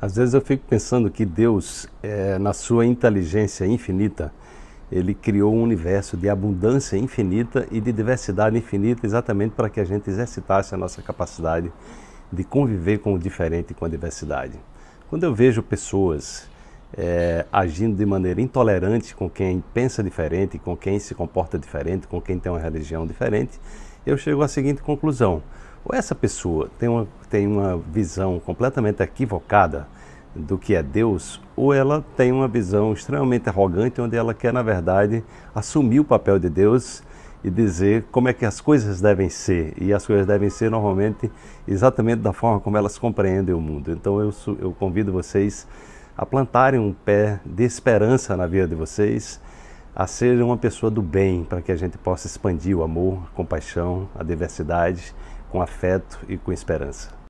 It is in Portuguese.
Às vezes eu fico pensando que Deus, é, na sua inteligência infinita, ele criou um universo de abundância infinita e de diversidade infinita exatamente para que a gente exercitasse a nossa capacidade de conviver com o diferente e com a diversidade. Quando eu vejo pessoas é, agindo de maneira intolerante com quem pensa diferente, com quem se comporta diferente, com quem tem uma religião diferente, eu chego à seguinte conclusão: ou essa pessoa tem uma, tem uma visão completamente equivocada do que é Deus, ou ela tem uma visão extremamente arrogante, onde ela quer, na verdade, assumir o papel de Deus e dizer como é que as coisas devem ser. E as coisas devem ser, normalmente, exatamente da forma como elas compreendem o mundo. Então, eu, eu convido vocês a plantarem um pé de esperança na vida de vocês, a ser uma pessoa do bem, para que a gente possa expandir o amor, a compaixão, a diversidade com afeto e com esperança.